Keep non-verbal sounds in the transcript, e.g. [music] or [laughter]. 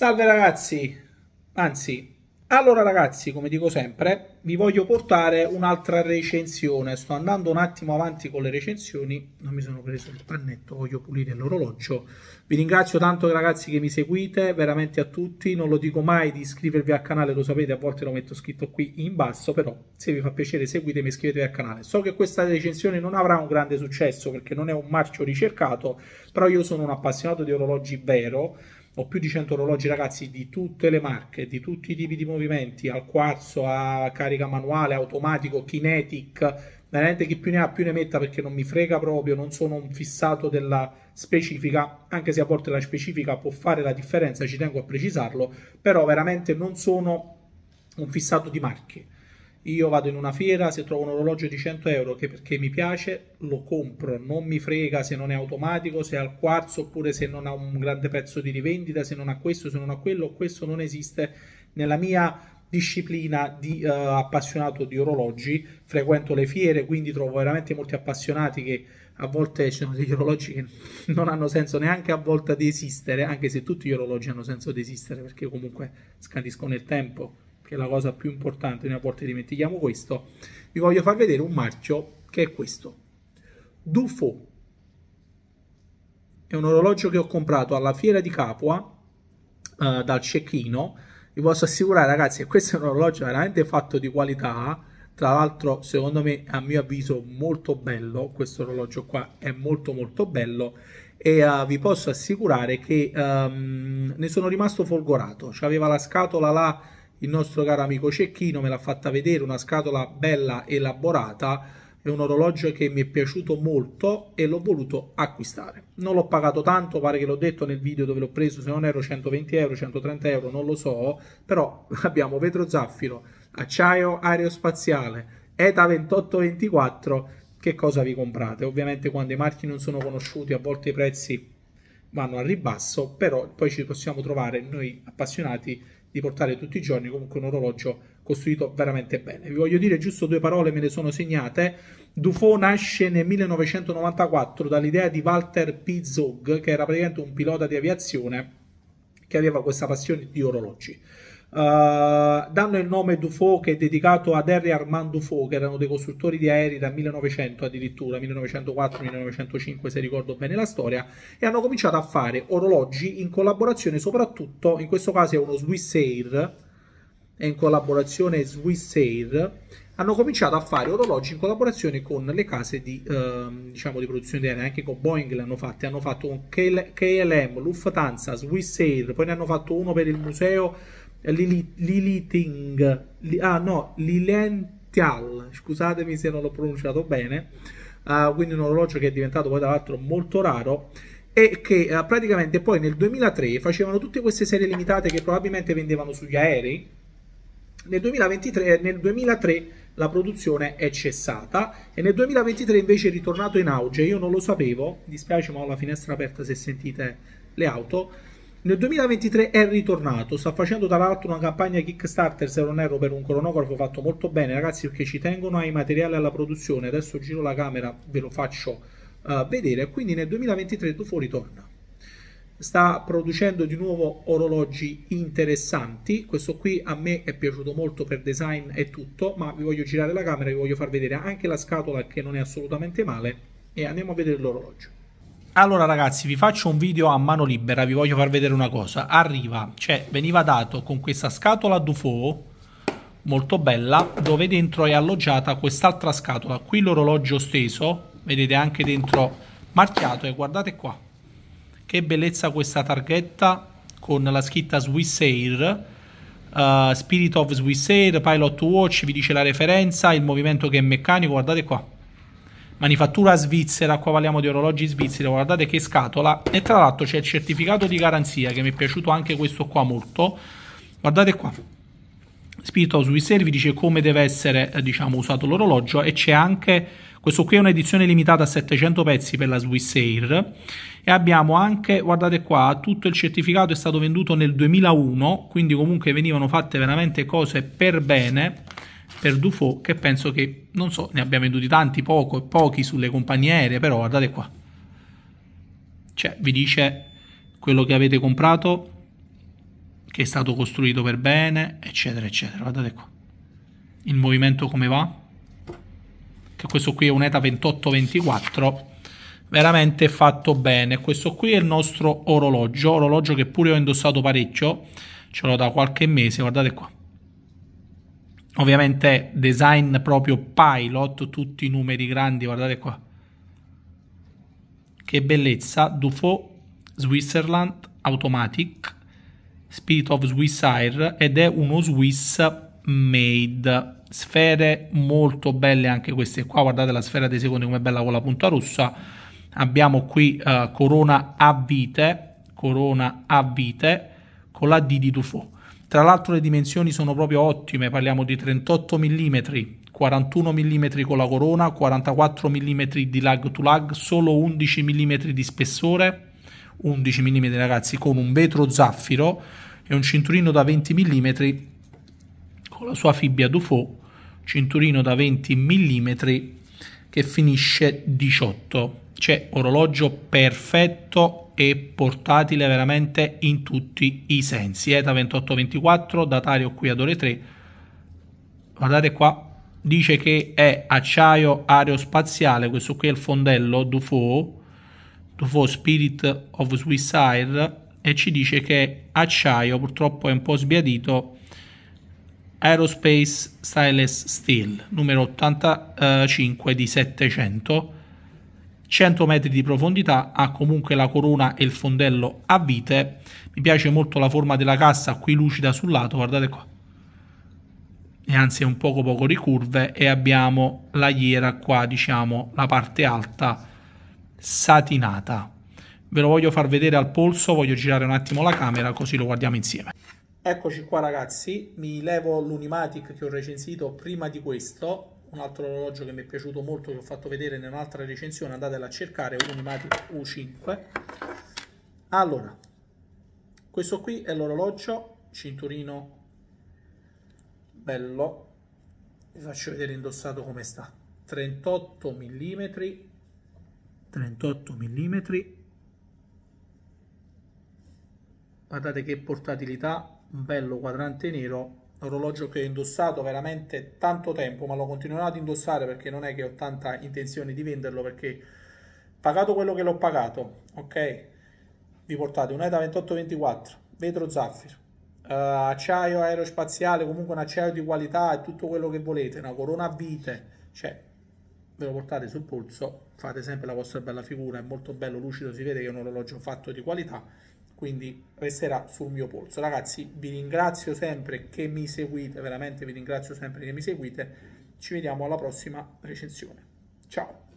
Salve ragazzi, anzi, allora ragazzi, come dico sempre, vi voglio portare un'altra recensione. Sto andando un attimo avanti con le recensioni. Non mi sono preso il pannetto, voglio pulire l'orologio. Vi ringrazio tanto ragazzi che mi seguite, veramente a tutti. Non lo dico mai di iscrivervi al canale, lo sapete, a volte lo metto scritto qui in basso, però se vi fa piacere seguitemi, e iscrivetevi al canale. So che questa recensione non avrà un grande successo perché non è un marcio ricercato, però io sono un appassionato di orologi vero ho più di 100 orologi ragazzi di tutte le marche, di tutti i tipi di movimenti, al quarzo, a car- carica manuale, automatico, kinetic, veramente chi più ne ha più ne metta perché non mi frega proprio, non sono un fissato della specifica, anche se a volte la specifica può fare la differenza, ci tengo a precisarlo, però veramente non sono un fissato di marche. Io vado in una fiera, se trovo un orologio di 100 euro che perché mi piace, lo compro, non mi frega se non è automatico, se è al quarzo oppure se non ha un grande pezzo di rivendita, se non ha questo, se non ha quello, questo non esiste nella mia disciplina di uh, appassionato di orologi, frequento le fiere, quindi trovo veramente molti appassionati che a volte ci sono degli orologi che non hanno senso neanche a volte di esistere, anche se tutti gli orologi hanno senso di esistere perché comunque scandiscono il tempo, che è la cosa più importante, noi a volte dimentichiamo questo. Vi voglio far vedere un marchio che è questo, Dufo. È un orologio che ho comprato alla fiera di Capua uh, dal Cecchino vi posso assicurare ragazzi che questo è un orologio veramente fatto di qualità tra l'altro secondo me a mio avviso molto bello questo orologio qua è molto molto bello e uh, vi posso assicurare che um, ne sono rimasto folgorato cioè, aveva la scatola là il nostro caro amico Cecchino me l'ha fatta vedere una scatola bella elaborata è un orologio che mi è piaciuto molto e l'ho voluto acquistare. Non l'ho pagato tanto, pare che l'ho detto nel video dove l'ho preso, se non ero 120 euro, 130 euro, non lo so, però [laughs] abbiamo vetro zaffiro, acciaio aerospaziale, ETA 2824, che cosa vi comprate? Ovviamente quando i marchi non sono conosciuti a volte i prezzi vanno al ribasso, però poi ci possiamo trovare noi appassionati di portare tutti i giorni comunque un orologio costruito veramente bene. Vi voglio dire giusto due parole, me le sono segnate. Dufaux nasce nel 1994 dall'idea di Walter P. Zog, che era praticamente un pilota di aviazione che aveva questa passione di orologi. Uh, danno il nome Dufault che è dedicato ad Henry Armand Dufault che erano dei costruttori di aerei da 1900 addirittura 1904-1905 se ricordo bene la storia e hanno cominciato a fare orologi in collaborazione soprattutto in questo caso è uno Swissair è in collaborazione Swissair hanno cominciato a fare orologi in collaborazione con le case di, ehm, diciamo, di produzione di aerei, anche con Boeing l'hanno fatto hanno fatto con KLM, Lufthansa, Swissair, poi ne hanno fatto uno per il museo eh, Lili, Liliting, li, ah no, Lilential, scusatemi se non l'ho pronunciato bene, uh, quindi un orologio che è diventato poi tra l'altro molto raro e che uh, praticamente poi nel 2003 facevano tutte queste serie limitate che probabilmente vendevano sugli aerei, nel, 2023, eh, nel 2003 la produzione è cessata e nel 2023 invece è ritornato in auge, io non lo sapevo, mi dispiace ma ho la finestra aperta se sentite le auto, nel 2023 è ritornato, sta facendo tra l'altro una campagna Kickstarter se non erro per un cronografo fatto molto bene ragazzi perché ci tengono ai materiali alla produzione, adesso giro la camera, ve lo faccio uh, vedere, quindi nel 2023 Dufo ritorna. Sta producendo di nuovo orologi interessanti, questo qui a me è piaciuto molto per design e tutto, ma vi voglio girare la camera e vi voglio far vedere anche la scatola che non è assolutamente male e andiamo a vedere l'orologio. Allora ragazzi vi faccio un video a mano libera, vi voglio far vedere una cosa. Arriva, cioè veniva dato con questa scatola Dufo, molto bella, dove dentro è alloggiata quest'altra scatola. Qui l'orologio steso, vedete anche dentro marchiato e guardate qua. Che bellezza questa targhetta con la scritta Swiss Air. Uh, Spirit of Swiss Air, Pilot Watch, vi dice la referenza, il movimento che è meccanico, guardate qua manifattura svizzera, qua parliamo di orologi svizzeri, guardate che scatola, e tra l'altro c'è il certificato di garanzia che mi è piaciuto anche questo qua molto, guardate qua, Spirit House Wizard vi dice come deve essere eh, diciamo, usato l'orologio e c'è anche questo qui è un'edizione limitata a 700 pezzi per la Swissair e abbiamo anche, guardate qua, tutto il certificato è stato venduto nel 2001, quindi comunque venivano fatte veramente cose per bene per Dufault che penso che, non so, ne abbia venduti tanti, poco, pochi sulle compagniere, però guardate qua. Cioè, vi dice quello che avete comprato, che è stato costruito per bene, eccetera, eccetera. Guardate qua. Il movimento come va? Che questo qui è un ETA 2824 veramente fatto bene. Questo qui è il nostro orologio, orologio che pure ho indossato parecchio, ce l'ho da qualche mese, guardate qua ovviamente design proprio pilot, tutti i numeri grandi, guardate qua. Che bellezza, Dufo, Switzerland, Automatic, Spirit of Swiss Air ed è uno Swiss made. Sfere molto belle anche queste qua, guardate la sfera dei secondi come bella con la punta rossa. Abbiamo qui uh, corona a vite, corona a vite con la D di Dufo tra l'altro le dimensioni sono proprio ottime, parliamo di 38 mm, 41 mm con la corona, 44 mm di lag to lag, solo 11 mm di spessore, 11 mm ragazzi, con un vetro zaffiro e un cinturino da 20 mm con la sua fibbia Dufault, cinturino da 20 mm che finisce 18 mm c'è orologio perfetto e portatile veramente in tutti i sensi. ETA 2824, datario qui ad ore 3. Guardate qua, dice che è acciaio aerospaziale, questo qui è il fondello Dufo Dufo Spirit of Swiss Air e ci dice che è acciaio, purtroppo è un po' sbiadito, Aerospace Stainless Steel, numero 85 di 700 100 metri di profondità, ha comunque la corona e il fondello a vite. Mi piace molto la forma della cassa, qui lucida sul lato, guardate qua. E anzi è un poco poco ricurve e abbiamo la iera qua, diciamo, la parte alta satinata. Ve lo voglio far vedere al polso, voglio girare un attimo la camera così lo guardiamo insieme. Eccoci qua ragazzi, mi levo l'Unimatic che ho recensito prima di questo un altro orologio che mi è piaciuto molto, che ho fatto vedere in un'altra recensione, andatela a cercare, Unimatic U5. Allora, questo qui è l'orologio, cinturino bello, vi faccio vedere indossato come sta, 38 mm, 38 mm, guardate che portatilità, bello quadrante nero orologio che ho indossato veramente tanto tempo, ma lo continuerò ad indossare perché non è che ho tanta intenzione di venderlo perché pagato quello che l'ho pagato, ok? Vi portate un un'ETA 2824, vetro zaffiro, uh, eh, acciaio aerospaziale, comunque un acciaio di qualità e tutto quello che volete, una corona a vite, cioè ve lo portate sul polso, fate sempre la vostra bella figura, è molto bello, lucido, si vede che è un orologio fatto di qualità quindi resterà sul mio polso. Ragazzi, vi ringrazio sempre che mi seguite, veramente vi ringrazio sempre che mi seguite. Ci vediamo alla prossima recensione. Ciao!